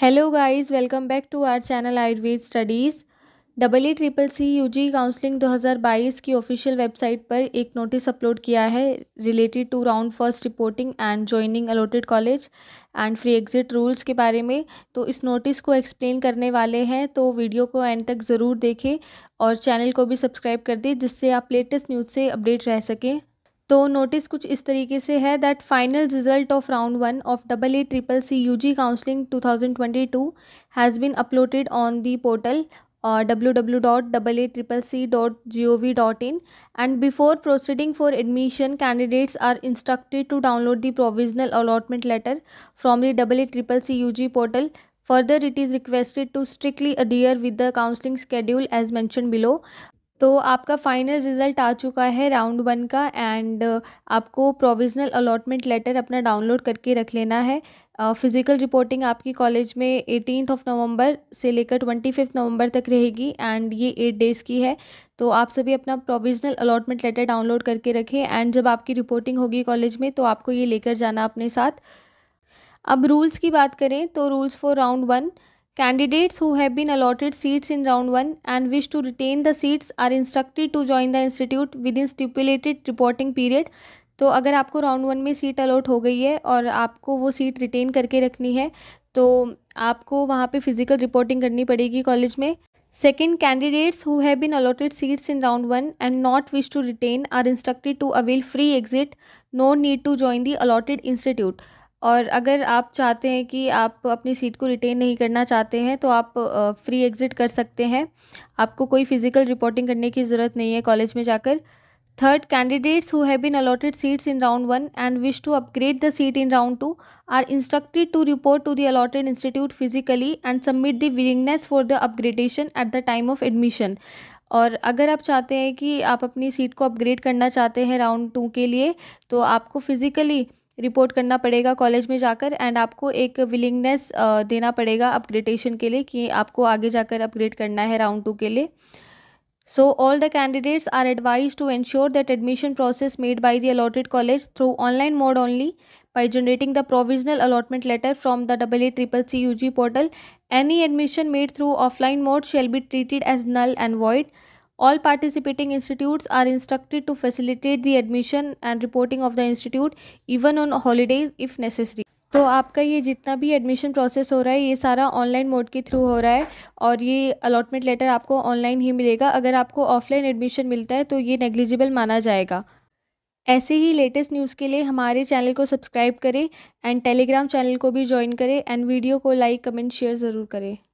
Hello guys welcome back to our channel Ayurveda studies double E triple C U G counselling बाईस की official website पर एक notice upload किया है related to round first reporting and joining allotted college and free exit rules के बारे में तो इस नोटिस को एक्सप्लेन करने वाले हैं तो वीडियो को एंड तक ज़रूर देखें और चैनल को भी सब्सक्राइब कर दें जिससे आप लेटेस्ट न्यूज़ से अपडेट रह सकें तो नोटिस कुछ इस तरीके से है that final result of round one of double A triple C U G counselling two thousand twenty two has been uploaded on the portal W W dot double A triple C dot G O V dot in and before proceeding for admission candidates are instructed to download the provisional allotment letter from the double A triple C U G portal further it is requested to strictly adhere with the counselling schedule as mentioned below तो आपका final result आ चुका है round one का and uh, आपको provisional allotment letter अपना download करके रख लेना है फ़िज़िकल uh, रिपोर्टिंग आपकी कॉलेज में एटीनथ ऑफ नवंबर से लेकर ट्वेंटी फिफ्थ नवंबर तक रहेगी एंड ये एट डेज़ की है तो आप सभी अपना प्रोविजनल अलॉटमेंट लेटर डाउनलोड करके रखें एंड जब आपकी रिपोर्टिंग होगी कॉलेज में तो आपको ये लेकर जाना अपने साथ अब रूल्स की बात करें तो rules for round one candidates who have been allotted seats in round 1 and wish to retain the are instructed to join the institute within stipulated reporting period तो अगर आपको राउंड वन में seat allot हो गई है और आपको वो सीट रिटेन करके रखनी है तो आपको वहाँ पे फिजिकल रिपोर्टिंग करनी पड़ेगी कॉलेज में second candidates who have been allotted seats in round one and not wish to retain are instructed to avail free exit no need to join the allotted institute और अगर आप चाहते हैं कि आप अपनी सीट को रिटेन नहीं करना चाहते हैं तो आप फ्री एग्ज़िट कर सकते हैं आपको कोई फ़िज़िकल रिपोर्टिंग करने की ज़रूरत नहीं है कॉलेज में जाकर third candidates who have been allotted seats in round one and wish to upgrade the seat in round two are instructed to report to the allotted institute physically and submit the willingness for the upgradation at the time of admission और अगर आप चाहते हैं कि आप अपनी seat को upgrade करना चाहते हैं राउंड टू के लिए तो आपको फिज़िकली रिपोर्ट करना पड़ेगा कॉलेज में जाकर एंड आपको एक विलिंगनेस देना पड़ेगा अपग्रेडेशन के लिए कि आपको आगे जाकर अपग्रेड करना है राउंड टू के लिए so all the candidates are advise to ensure that admission process made by the allotted college through online mode only by generating the provisional allotment letter from the double A triple C U G portal any admission made through offline mode shall be treated as null and void All participating institutes are instructed to facilitate the admission and reporting of the institute even on holidays if necessary. तो आपका ये जितना भी admission process हो रहा है ये सारा ऑनलाइन मोड के थ्रू हो रहा है और ये अलॉटमेंट लेटर आपको ऑनलाइन ही मिलेगा अगर आपको ऑफलाइन एडमिशन मिलता है तो ये नेग्लिजिबल माना जाएगा ऐसे ही लेटेस्ट न्यूज़ के लिए हमारे चैनल को सब्सक्राइब करें एंड टेलीग्राम चैनल को भी ज्वाइन करें एंड वीडियो को लाइक कमेंट शेयर ज़रूर करें